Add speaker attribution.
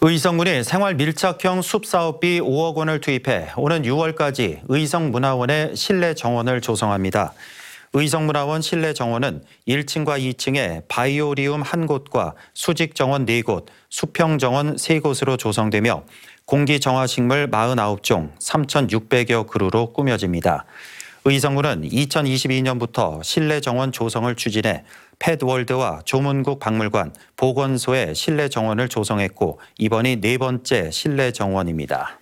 Speaker 1: 의성군이 생활 밀착형 숲 사업비 5억 원을 투입해 오는 6월까지 의성문화원의 실내 정원을 조성합니다. 의성문화원 실내 정원은 1층과 2층에 바이오리움 한 곳과 수직 정원 4곳, 수평 정원 3곳으로 조성되며 공기 정화식물 49종, 3,600여 그루로 꾸며집니다. 의성군은 그 2022년부터 실내 정원 조성을 추진해 패드월드와 조문국 박물관, 보건소에 실내 정원을 조성했고 이번이 네 번째 실내 정원입니다.